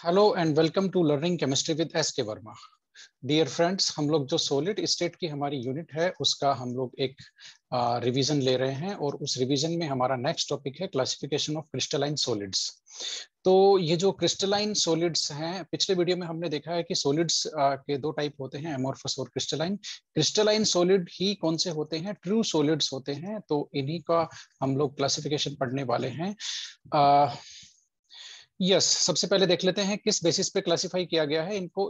hello and welcome to learning chemistry with S K Verma dear friends हम लोग जो solid state की हमारी यूनिट है उसका हम लोग एक रिवीजन ले रहे हैं और उस रिवीजन में हमारा नेक्स्ट टॉपिक है क्लासिफिकेशन ऑफ क्रिस्टलाइन सोलिड्स तो ये जो क्रिस्टलाइन सोलिड्स हैं पिछले वीडियो में हमने देखा है कि सोलिड्स के दो टाइप होते हैं एमोरफस और क्रिस्टलाइन क्रिस्टलाइन सोलिड ही कौन से होते हैं ट्रू सोलिड्स होते हैं तो इन्हीं का हम लोग क्लासिफिकेशन पढ़ने वाले हैं uh, यस yes, सबसे पहले देख लेते हैं किस बेसिस पे क्लासिफाई किया गया है इनको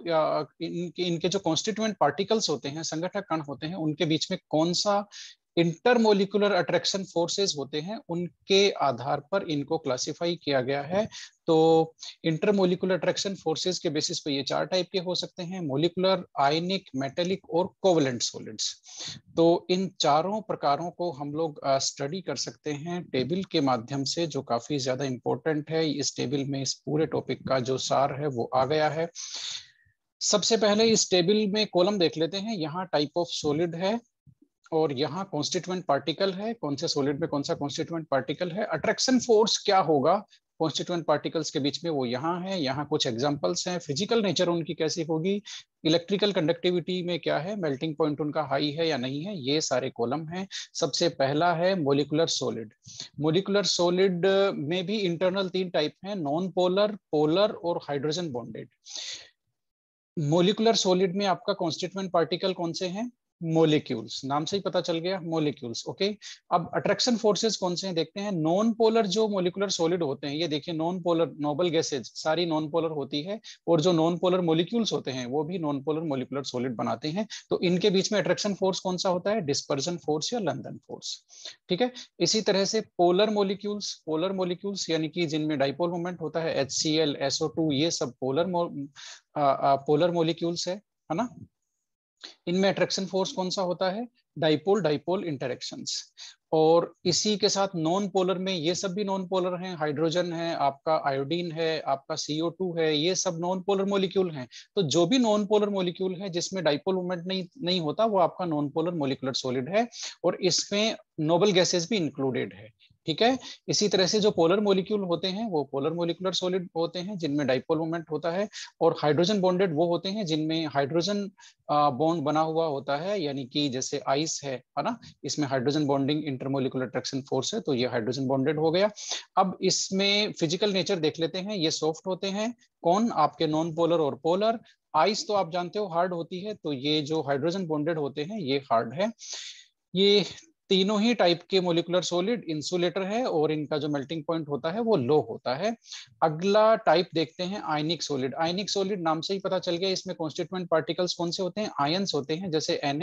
इनके इनके जो कॉन्स्टिट्यूएंट पार्टिकल्स होते हैं संगठक कण होते हैं उनके बीच में कौन सा इंटरमोलिकुलर अट्रैक्शन फोर्सेस होते हैं उनके आधार पर इनको क्लासिफाई किया गया है तो इंटरमोलिकुलर अट्रैक्शन फोर्सेस के बेसिस पे ये चार टाइप के हो सकते हैं मोलिकुलर आयनिक मेटेलिक और कोवलेंट सोलिड्स तो इन चारों प्रकारों को हम लोग स्टडी कर सकते हैं टेबल के माध्यम से जो काफी ज्यादा इंपॉर्टेंट है इस टेबल में इस पूरे टॉपिक का जो सार है वो आ गया है सबसे पहले इस टेबल में कॉलम देख लेते हैं यहाँ टाइप ऑफ सोलिड है और यहाँ कॉन्स्टिट्यूएंट पार्टिकल है कौन से सोलिड में कौन सा कॉन्स्टिट्यूएंट पार्टिकल है अट्रैक्शन फोर्स क्या होगा कॉन्स्टिट्यूएंट पार्टिकल्स के बीच में वो यहाँ है यहाँ कुछ एग्जाम्पल्स हैं फिजिकल नेचर उनकी कैसी होगी इलेक्ट्रिकल कंडक्टिविटी में क्या है मेल्टिंग पॉइंट उनका हाई है या नहीं है ये सारे कॉलम हैं सबसे पहला है मोलिकुलर सोलिड मोलिकुलर सोलिड में भी इंटरनल तीन टाइप है नॉन पोलर पोलर और हाइड्रोजन बॉन्डेड मोलिकुलर सोलिड में आपका कॉन्स्टिट्यूएंट पार्टिकल कौन से हैं मोलिक्यूल्स नाम से ही पता चल गया मोलिक्यूल्स ओके अब अट्रैक्शन फोर्सेस कौन से हैं देखते हैं नॉन पोलर जो मोलिकुलर सॉलिड होते हैं ये देखिए नॉन पोलर नोबल गैसेज सारी नॉन पोलर होती है और जो नॉन पोलर मोलिक्यूल्स होते हैं वो भी नॉन पोलर मोलिकुलर सॉलिड बनाते हैं तो इनके बीच में अट्रैक्शन फोर्स कौन सा होता है डिस्पर्जन फोर्स या लंदन फोर्स ठीक है इसी तरह से पोलर मोलिक्यूल्स पोलर मोलिक्यूल्स यानी कि जिनमें डाइपोल मोमेंट होता है H C L SO two ये सब पोलर पोलर मोलिक्यूल्स है है ना इनमें अट्रैक्शन फोर्स कौन सा होता है डाइपोल डाइपोल इंटरक्शन और इसी के साथ नॉन पोलर में ये सब भी नॉन पोलर हैं हाइड्रोजन है आपका आयोडीन है आपका सीओ टू है ये सब नॉन पोलर मोलिक्यूल हैं तो जो भी नॉन पोलर मोलिक्यूल है जिसमें डाइपोल मूवमेंट नहीं नहीं होता वो आपका नॉन पोलर मोलिकुलर सॉलिड है और इसमें नोबल गैसेस भी इंक्लूडेड है ठीक है इसी तरह से जो पोलर मोलिक्यूल होते हैं वो पोलर मोलिकुलर सॉलिड होते हैं जिनमें डाइपोल मोमेंट होता है और हाइड्रोजन बॉन्डेड वो होते हैं जिनमें हाइड्रोजन बॉन्ड बना हुआ होता है यानी कि जैसे आइस है है ना इसमें hydrogen bonding intermolecular attraction force है तो ये हाइड्रोजन बॉन्डेड हो गया अब इसमें फिजिकल नेचर देख लेते हैं ये सॉफ्ट होते हैं कौन आपके नॉन पोलर और पोलर आइस तो आप जानते हो हार्ड होती है तो ये जो हाइड्रोजन बॉन्डेड होते हैं ये हार्ड है ये तीनों ही टाइप के मोलिकुलर सोलिड इंसुलेटर है और इनका जो मेल्टिंग पॉइंट होता है वो लो होता है अगला टाइप देखते हैं आयनिक सोलिड आयनिक सोलिड नाम से ही पता चल गया इसमें कॉन्स्टिट्यूएंट पार्टिकल्स कौन से होते हैं आयन होते हैं जैसे एन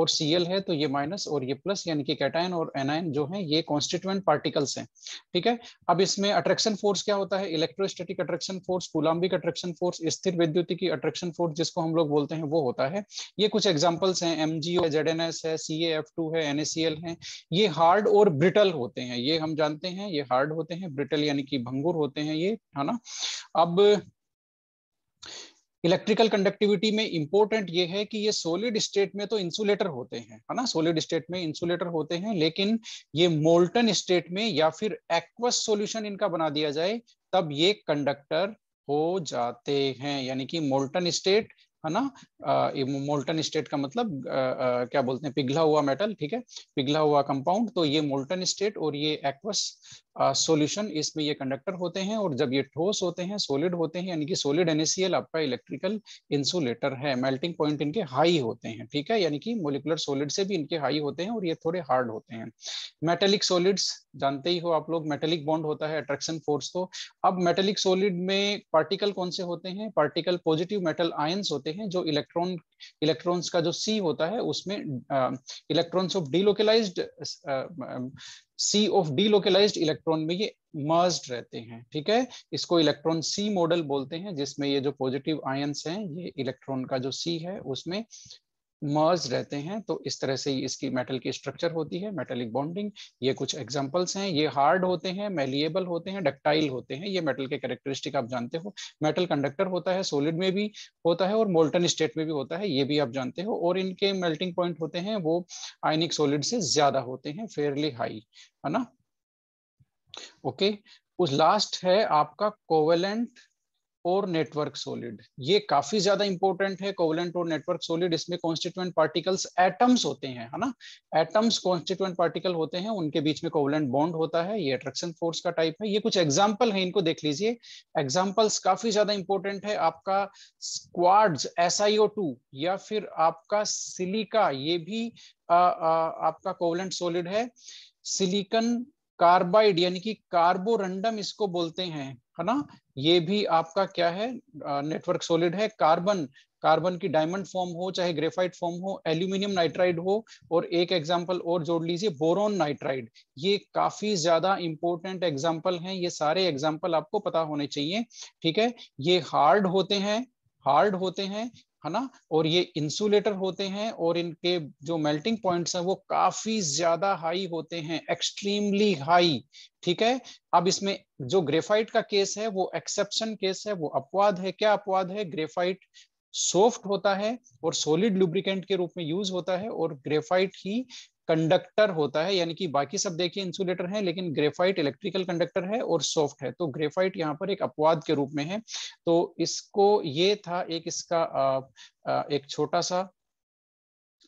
और सी है तो ये माइनस और ये प्लस यानी कि कैटायन और एनआईन जो है ये कॉन्स्टिट्यूंट पार्टिकल्स हैं ठीक है अब इसमें अट्रैक्शन फोर्स क्या होता है electrostatic attraction force coulombic attraction force स्थिर विद्युत की अट्रैक्शन फोर्स जिसको हम लोग बोलते हैं वो होता है ये कुछ एग्जाम्पल्स हैं एमजीओ जी जेड है सी है एफ है एनएसीएल है हैं ये हार्ड और ब्रिटल होते हैं ये हम जानते हैं ये हार्ड होते हैं ब्रिटल यानी कि भंगुर होते हैं ये है ना अब इलेक्ट्रिकल कंडक्टिविटी में इंपॉर्टेंट ये है कि ये सोलिड स्टेट में तो इंसुलेटर होते हैं है ना सोलिड स्टेट में इंसुलेटर होते हैं लेकिन ये मोल्टन स्टेट में या फिर एक्वस सॉल्यूशन इनका बना दिया जाए तब ये कंडक्टर हो जाते हैं यानी कि मोल्टन स्टेट है ना मोल्टन स्टेट का मतलब आ, आ, क्या बोलते हैं पिघला हुआ मेटल ठीक है पिघला हुआ कंपाउंड तो ये मोल्टन स्टेट और ये एक्वस सॉल्यूशन इसमें ये कंडक्टर होते हैं और जब ये ठोस होते हैं सॉलिड होते हैं यानी कि सॉलिड एनएसीएल आपका इलेक्ट्रिकल इंसुलेटर है मेल्टिंग पॉइंट इनके हाई होते हैं ठीक है यानी कि मोलिकुलर सॉलिड से भी इनके हाई होते हैं और ये थोड़े हार्ड होते हैं मेटेलिक सॉलिड्स जानते ही हो आप लोग मेटेलिक बॉन्ड होता है अट्रैक्शन फोर्स तो अब मेटेलिक सॉलिड में पार्टिकल कौन से होते हैं पार्टिकल पॉजिटिव मेटल आयन्स होते हैं जो इलेक्ट्रॉन इलेक्ट्रॉन्स का जो सी होता है उसमें electrons of delocalise sea of delocalise electron में ये मर्ज रहते हैं ठीक है इसको इलेक्ट्रॉन सी मॉडल बोलते हैं जिसमें ये जो पॉजिटिव आयंस हैं ये इलेक्ट्रॉन का जो सी है उसमें मर्ज रहते हैं तो इस तरह से इसकी मेटल की स्ट्रक्चर होती है मेटेलिक बॉन्डिंग ये कुछ एग्जाम्पल्स हैं ये हार्ड होते हैं मेलिएबल होते हैं डक्टाइल होते हैं ये मेटल के कैरेक्टरिस्टिक आप जानते हो मेटल कंडक्टर होता है सोलिड में भी होता है और मोल्टन स्टेट में भी होता है ये भी आप जानते हो और इनके मेल्टिंग पॉइंट होते हैं वो आयनिक सोलिड से ज्यादा होते हैं फेयरली हाई है ना ओके उस लास्ट है आपका कोवेलेंट और नेटवर्क सोलिड ये काफी ज्यादा इंपॉर्टेंट है कोवलेंट और नेटवर्क सोलिड इसमें कॉन्स्टिट्यूएंट पार्टिकल्स एटम्स होते हैं है ना एटम्स कॉन्स्टिट्यूएंट पार्टिकल होते हैं उनके बीच में कोवलेंट बॉन्ड होता है ये अट्रैक्शन फोर्स का टाइप है ये कुछ एग्जाम्पल है इनको देख लीजिए एग्जाम्पल्स काफी ज्यादा इंपॉर्टेंट है आपका स्क्वाड्स एस या फिर आपका सिलिका ये भी आ, आ, आपका कोवलेंट सोलिड है सिलिकन कार्बाइड यानी कि कार्बोरंडम इसको बोलते हैं है ना ये भी आपका क्या है नेटवर्क सोलिड है कार्बन कार्बन की डायमंड फॉर्म हो चाहे ग्रेफाइट फॉर्म हो एल्यूमिनियम नाइट्राइड हो और एक एग्जांपल और जोड़ लीजिए बोरोन नाइट्राइड ये काफी ज्यादा इंपॉर्टेंट एग्जांपल हैं ये सारे एग्जांपल आपको पता होने चाहिए ठीक है ये हार्ड होते हैं हार्ड होते हैं है ना और ये इंसुलेटर होते हैं और इनके जो मेल्टिंग पॉइंट्स हैं वो काफी ज्यादा हाई होते हैं एक्सट्रीमली हाई ठीक है अब इसमें जो ग्रेफाइट का केस है वो एक्सेप्शन केस है वो अपवाद है क्या अपवाद है ग्रेफाइट सॉफ्ट होता है और सॉलिड लुब्रिकेंट के रूप में यूज होता है और ग्रेफाइट ही कंडक्टर होता है यानी कि बाकी सब देखिए इंसुलेटर है लेकिन ग्रेफाइट इलेक्ट्रिकल कंडक्टर है और सॉफ्ट है तो ग्रेफाइट यहाँ पर एक अपवाद के रूप में है तो इसको ये था एक इसका आ, आ, एक छोटा सा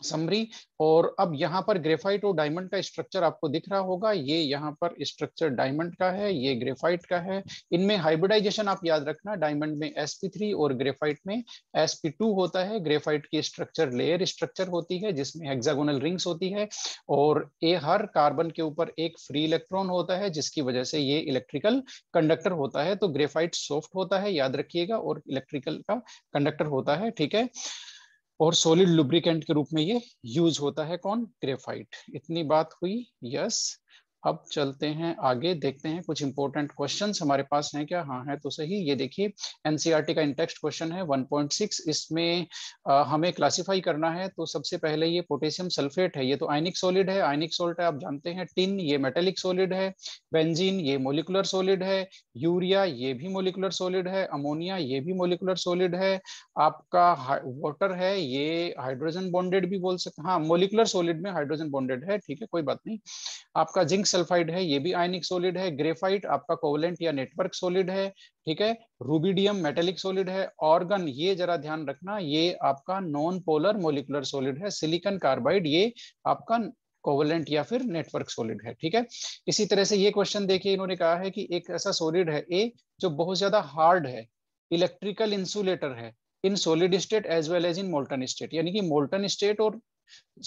समरी और अब यहाँ पर ग्रेफाइट और डायमंड का स्ट्रक्चर आपको दिख रहा होगा ये यहाँ पर स्ट्रक्चर डायमंड का है ये ग्रेफाइट का है इनमें हाइब्रिडाइजेशन आप याद रखना डायमंड में sp3 और ग्रेफाइट में sp2 होता है ग्रेफाइट की स्ट्रक्चर लेयर स्ट्रक्चर होती है जिसमें हेक्सागोनल रिंग्स होती है और ये हर कार्बन के ऊपर एक फ्री इलेक्ट्रॉन होता है जिसकी वजह से ये इलेक्ट्रिकल कंडक्टर होता है तो ग्रेफाइट सॉफ्ट होता है याद रखिएगा और इलेक्ट्रिकल का कंडक्टर होता है ठीक है और सॉलिड लुब्रिकेंट के रूप में ये यूज होता है कौन ग्रेफाइट इतनी बात हुई यस अब चलते हैं आगे देखते हैं कुछ इंपॉर्टेंट क्वेश्चन हमारे पास हैं क्या हाँ है तो सही ये देखिए एनसीईआरटी e का इंटेक्स्ट क्वेश्चन है 1.6 इसमें आ, हमें क्लासिफाई करना है तो सबसे पहले ये पोटेशियम सल्फेट है ये तो आयनिक सॉलिड है आयनिक सोल्ट है आप जानते हैं टिन ये मेटेलिक सॉलिड है बेंजीन ये मोलिकुलर सॉलिड है यूरिया ये भी मोलिकुलर सॉलिड है अमोनिया ये भी मोलिकुलर सॉलिड है आपका वाटर है ये हाइड्रोजन बॉन्डेड भी बोल सकते हाँ मोलिकुलर सॉलिड में हाइड्रोजन बॉन्डेड है ठीक है कोई बात नहीं आपका जिंक सल्फाइड है ये भी आयनिक सोलिड है ग्रेफाइट आपका कोवलेंट या नेटवर्क सोलिड है ठीक है रूबीडियम मेटेलिक सोलिड है ऑर्गन ये जरा ध्यान रखना ये आपका नॉन पोलर मोलिकुलर सोलिड है सिलिकन कार्बाइड ये आपका कोवलेंट या फिर नेटवर्क सोलिड है ठीक है इसी तरह से ये क्वेश्चन देखिए इन्होंने कहा है कि एक ऐसा सोलिड है ए जो बहुत ज्यादा हार्ड है इलेक्ट्रिकल इंसुलेटर है in solid state as well as in molten state यानी कि मोल्टन स्टेट और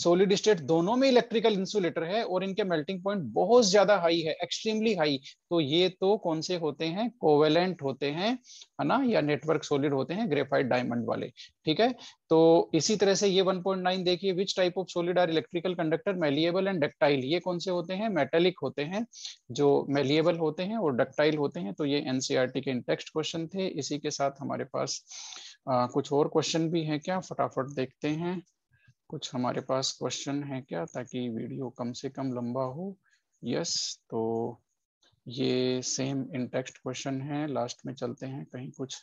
सोलिड स्टेट दोनों में इलेक्ट्रिकल इंसुलेटर है और इनके मेल्टिंग पॉइंट बहुत ज्यादा हाई है एक्सट्रीमली हाई तो ये तो कौन से होते हैं कोवेलेंट होते हैं है ना या नेटवर्क सोलिड होते हैं ग्रेफाइट डायमंड वाले ठीक है तो इसी तरह से ये 1.9 देखिए which type of solid are electrical conductor malleable and ductile ये कौन से होते हैं मेटेलिक होते हैं जो मेलिएबल होते हैं और डक्टाइल होते हैं तो ये एनसीआरटी e के इंटेक्स्ट क्वेश्चन थे इसी के साथ हमारे पास आ, कुछ और क्वेश्चन भी है क्या फटाफट देखते हैं कुछ हमारे पास क्वेश्चन है क्या ताकि वीडियो कम से कम लंबा हो यस yes, तो ये सेम इनटेक्स्ट क्वेश्चन है लास्ट में चलते हैं कहीं कुछ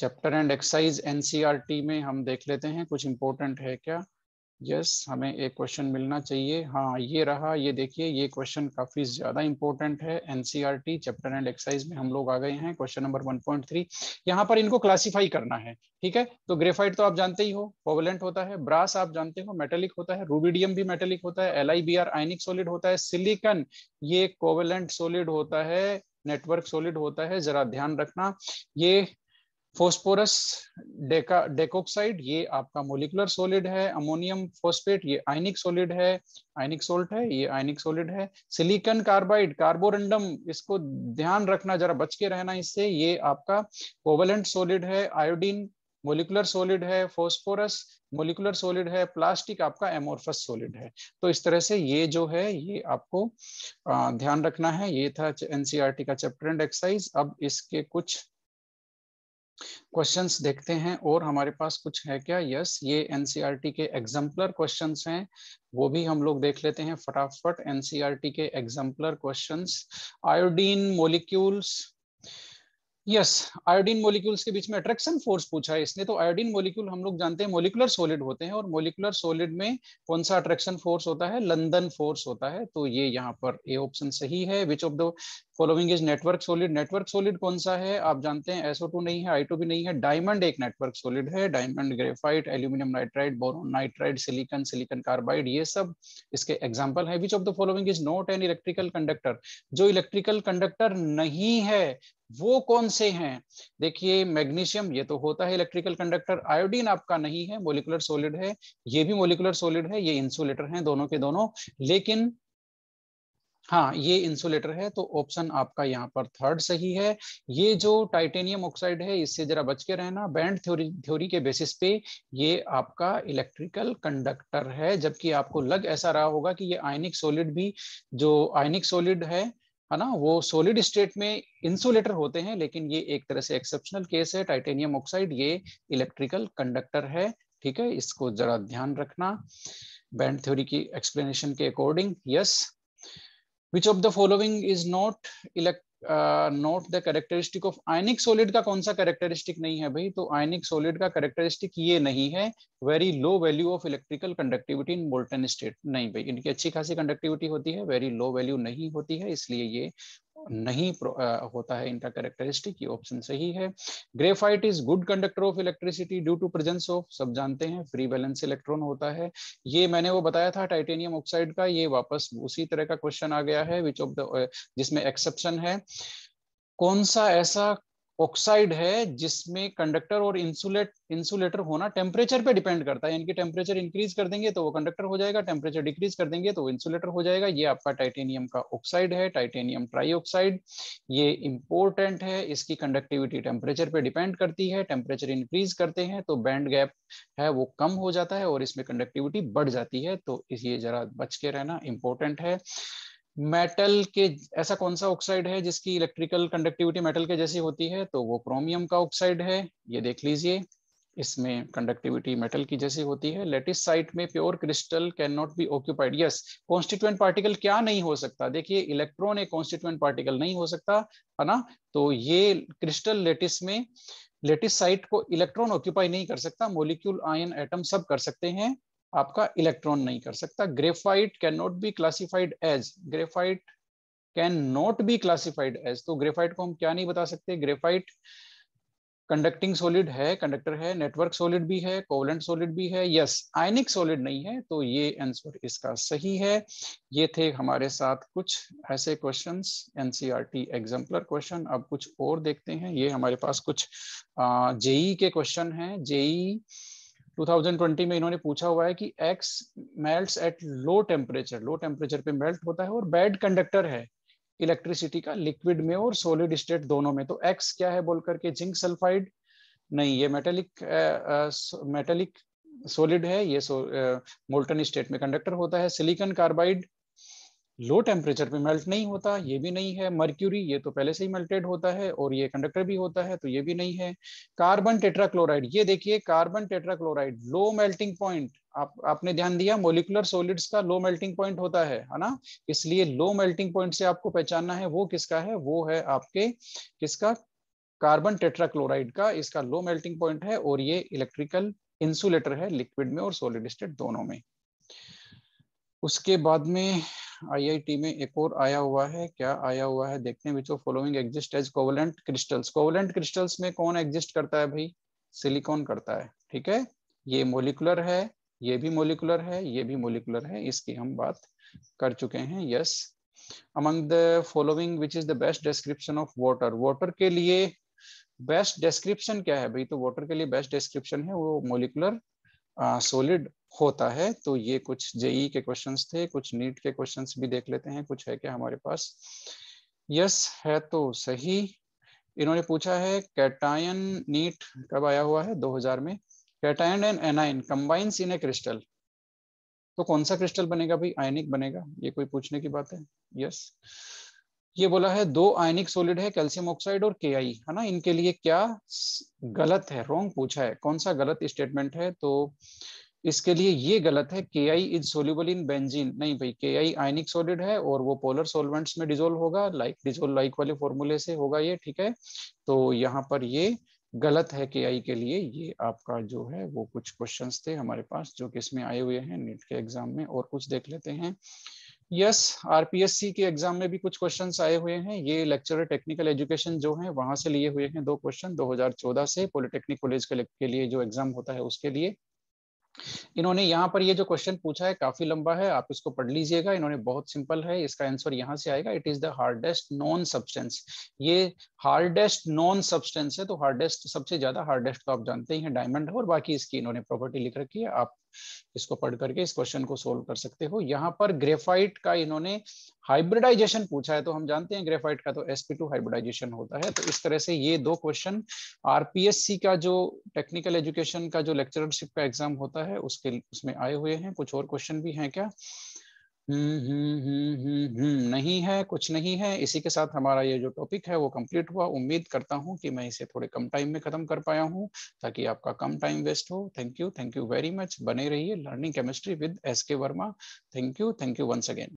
चैप्टर एंड एक्सरसाइज एनसीआरटी में हम देख लेते हैं कुछ इंपॉर्टेंट है क्या यस yes, हमें एक क्वेश्चन मिलना चाहिए हाँ ये रहा ये देखिए ये क्वेश्चन काफी ज्यादा इंपॉर्टेंट है एनसीआर चैप्टर एंड एक्सरसाइज में हम लोग आ गए हैं क्वेश्चन नंबर 1.3 यहाँ पर इनको क्लासिफाई करना है ठीक है तो ग्रेफाइट तो आप जानते ही हो कोवलेंट होता है ब्रास आप जानते हो मेटेलिक होता है रूबिडियम भी मेटेलिक होता है एल आयनिक सोलिड होता है सिलिकन ये कोवलेंट सोलिड होता है नेटवर्क सोलिड होता है जरा ध्यान रखना ये फोस्फोरस डेका डेकोक्साइड ये आपका मोलिकुलर सॉलिड है अमोनियम फोस्फेट ये आयनिक सॉलिड है आयनिक सोल्ट है ये आयनिक सॉलिड है सिलिकन कार्बाइड कार्बोरेंडम इसको ध्यान रखना जरा बच के रहना इससे ये आपका कोवलेंट सॉलिड है आयोडीन मोलिकुलर सॉलिड है फोस्फोरस मोलिकुलर सॉलिड है प्लास्टिक आपका एमोरफस सॉलिड है तो इस तरह से ये जो है ये आपको ध्यान रखना है ये था एनसीआरटी का चैप्टर एंड एक्सरसाइज अब इसके कुछ क्वेश्चंस देखते हैं और हमारे पास कुछ है क्या यस yes, ये एनसीआरटी e के एग्जाम्पलर क्वेश्चंस हैं वो भी हम लोग देख लेते हैं फटाफट एनसीआरटी e के exemplar questions iodine molecules yes iodine molecules के बीच में अट्रैक्शन फोर्स पूछा है इसने तो आयोडीन मोलिक्यूल हम लोग जानते हैं मोलिकुलर सोलिड होते हैं और मोलिकुलर सोलिड में कौन सा अट्रैक्शन फोर्स होता है लंदन फोर्स होता है तो ये यहाँ पर ए ऑप्शन सही है which of the following is network solid network solid कौन सा है आप जानते हैं एसओ टू नहीं है आई टू भी नहीं है डायमंड एक नेटवर्क सोलिड है diamond graphite aluminium nitride boron nitride silicon silicon carbide ये सब इसके एग्जाम्पल है which of the following is not an electrical conductor जो इलेक्ट्रिकल कंडक्टर नहीं है वो कौन से हैं देखिए मैग्नीशियम ये तो होता है इलेक्ट्रिकल कंडक्टर आयोडीन आपका नहीं है मोलिकुलर सोलिड है ये भी मोलिकुलर सोलिड है ये इंसुलेटर हैं दोनों के दोनों लेकिन हाँ ये इंसुलेटर है तो ऑप्शन आपका यहाँ पर थर्ड सही है ये जो टाइटेनियम ऑक्साइड है इससे जरा बच के रहना बैंड थ्योरी थ्योरी के बेसिस पे ये आपका इलेक्ट्रिकल कंडक्टर है जबकि आपको लग ऐसा रहा होगा कि ये आयनिक सॉलिड भी जो आयनिक सॉलिड है है ना वो सोलिड स्टेट में इंसुलेटर होते हैं लेकिन ये एक तरह से एक्सेप्शनल केस है टाइटेनियम ऑक्साइड ये इलेक्ट्रिकल कंडक्टर है ठीक है इसको जरा ध्यान रखना बैंड थ्योरी की एक्सप्लेनेशन के according yes which of the following is not elect not the characteristic of ionic solid का कौन सा कैरेक्टरिस्टिक नहीं है भाई तो आयनिक सोलिड का कैरेक्टरिस्टिक ये नहीं है very low value of electrical conductivity in molten state नहीं भाई इनकी अच्छी खासी कंडक्टिविटी होती है वेरी लो वैल्यू नहीं होती है इसलिए ये नहीं होता है इनका कैरेक्टरिस्टिक ये ऑप्शन सही है graphite is good conductor of electricity due to presence of सब जानते हैं फ्री बैलेंस इलेक्ट्रॉन होता है ये मैंने वो बताया था टाइटेनियम ऑक्साइड का ये वापस उसी तरह का क्वेश्चन आ गया है विच ऑफ द जिसमें एक्सेप्शन है कौन सा ऐसा ऑक्साइड है जिसमें कंडक्टर और इंसुलेट इंसुलेटर होना टेम्परेचर पे डिपेंड करता है यानी कि टेम्परेचर इंक्रीज कर देंगे तो वो कंडक्टर हो जाएगा टेम्परेचर डिक्रीज कर देंगे तो इंसुलेटर हो जाएगा ये आपका टाइटेनियम का ऑक्साइड है टाइटेनियम ट्राईऑक्साइड ये इंपॉर्टेंट है इसकी कंडक्टिविटी टेम्परेचर पे डिपेंड करती है टेम्परेचर इंक्रीज करते हैं तो बैंड गैप है वो कम हो जाता है और इसमें कंडक्टिविटी बढ़ जाती है तो ये जरा बच के रहना इंपॉर्टेंट है मेटल के ऐसा कौन सा ऑक्साइड है जिसकी इलेक्ट्रिकल कंडक्टिविटी मेटल के जैसी होती है तो वो क्रोमियम का ऑक्साइड है ये देख लीजिए इसमें कंडक्टिविटी मेटल की जैसी होती है लेटिस साइट में pure crystal can not be occupied yes constituent particle क्या नहीं हो सकता देखिए इलेक्ट्रॉन एक कॉन्स्टिट्यूएंट पार्टिकल नहीं हो सकता है ना तो ये क्रिस्टल लेटिस में लेटिस साइट को इलेक्ट्रॉन ऑक्यूपाई नहीं कर सकता मोलिक्यूल आयन एटम सब कर सकते हैं आपका इलेक्ट्रॉन नहीं कर सकता graphite can not be classified as graphite can not be classified as तो ग्रेफाइट को हम क्या नहीं बता सकते ग्रेफाइट कंडक्टिंग सॉलिड है कंडक्टर है नेटवर्क सॉलिड भी है कोवलेंट सॉलिड भी है यस आयनिक सॉलिड नहीं है तो ये आंसर इसका सही है ये थे हमारे साथ कुछ ऐसे क्वेश्चंस एनसीईआरटी एग्जाम्पलर क्वेश्चन अब कुछ और देखते हैं ये हमारे पास कुछ जेई के क्वेश्चन हैं जेई 2020 में इन्होंने पूछा हुआ है कि X melts at low temperature low temperature पे मेल्ट होता है और बैड कंडक्टर है इलेक्ट्रिसिटी का लिक्विड में और सोलिड स्टेट दोनों में तो एक्स क्या है बोल करके जिंक सल्फाइड नहीं ये मेटेलिक मेटेलिक सॉलिड है ये मोल्टन स्टेट में कंडक्टर होता है सिलिकॉन कार्बाइड लो टेम्परेचर पे मेल्ट नहीं होता ये भी नहीं है मर्क्यूरी ये तो पहले से ही मेल्टेड होता है और ये कंडक्टर भी होता है तो ये भी नहीं है कार्बन टेट्राक्लोराइड ये देखिए carbon tetrachloride low melting point आप आपने ध्यान दिया मोलिकुलर सॉलिड्स का लो मेल्टिंग पॉइंट होता है है ना इसलिए लो मेल्टिंग पॉइंट से आपको पहचानना है वो किसका है वो है आपके किसका कार्बन टेट्राक्लोराइड का इसका लो मेल्टिंग पॉइंट है और ये इलेक्ट्रिकल इंसुलेटर है लिक्विड में और सोलिड स्टेट दोनों में उसके बाद में आईआईटी में एक और आया हुआ है क्या आया हुआ है देखते हैं which of following exist as covalent crystals covalent crystals में कौन एग्जिस्ट करता है भाई सिलिकॉन करता है ठीक है ये मोलिकुलर है ये भी मोलिकुलर है ये भी मोलिकुलर है इसकी हम बात कर चुके हैं yes among the following which is the best description of water water के लिए बेस्ट डिस्क्रिप्शन क्या है भाई तो वॉटर के लिए बेस्ट डिस्क्रिप्शन है वो मोलिकुलर सोलिड uh, होता है तो ये कुछ जेई के क्वेश्चंस थे कुछ नीट के क्वेश्चंस भी देख लेते हैं कुछ है क्या हमारे पास यस है तो सही इन्होंने पूछा है कैटायन नीट कब आया हुआ है 2000 में cation and anion combines in a crystal तो कौन सा क्रिस्टल बनेगा भाई आयनिक बनेगा ये कोई पूछने की बात है यस ये बोला है दो आयनिक सोलिड है कैल्सियम ऑक्साइड और के आई है ना इनके लिए क्या गलत है रॉन्ग पूछा है कौन सा गलत स्टेटमेंट है तो इसके लिए ये गलत है K I is soluble in benzene नहीं भाई के आई आयनिक सॉलिड है और वो पोलर सोलवेंट्स में डिजोल्व होगा लाइक डिजोल्व लाइक वाले फॉर्मूले से होगा ये ठीक है तो यहाँ पर ये गलत है के आई के लिए ये आपका जो है वो कुछ क्वेश्चन थे हमारे पास जो कि इसमें आए हुए हैं नीट के एग्जाम में और कुछ देख लेते हैं यस आरपीएससी के एग्जाम में भी कुछ क्वेश्चन आए हुए हैं ये लेक्चर टेक्निकल एजुकेशन जो है वहां से लिए हुए हैं दो क्वेश्चन 2014 से पॉलिटेक्निक कॉलेज के लिए जो एग्जाम होता है उसके लिए इन्होंने यहाँ पर ये जो क्वेश्चन पूछा है काफी लंबा है आप इसको पढ़ लीजिएगा इन्होंने बहुत सिंपल है इसका आंसर यहाँ से आएगा it is the hardest non substance ये हार्डेस्ट नॉन सब्सटेंस है तो हार्डेस्ट सबसे ज्यादा हार्डेस्ट तो आप जानते ही हैं डायमंड और बाकी इसकी इन्होंने प्रॉपर्टी लिख रखी है आप इसको पढ़ करके इस क्वेश्चन को सोल्व कर सकते हो यहाँ पर ग्रेफाइट का इन्होंने हाइब्रिडाइजेशन पूछा है तो हम जानते हैं ग्रेफाइट का तो sp2 हाइब्रिडाइजेशन होता है तो इस तरह से ये दो क्वेश्चन आरपीएससी का जो टेक्निकल एजुकेशन का जो लेक्चरशिप का एग्जाम होता है उसके उसमें आए हुए हैं कुछ और क्वेश्चन भी है क्या हम्म हम्म हम्म हम्म हम्म, नहीं है कुछ नहीं है इसी के साथ हमारा ये जो टॉपिक है वो कंप्लीट हुआ उम्मीद करता हूँ कि मैं इसे थोड़े कम टाइम में खत्म कर पाया हूँ ताकि आपका कम टाइम वेस्ट हो thank you thank you very much बने रहिए learning chemistry with S K Verma thank you thank you once again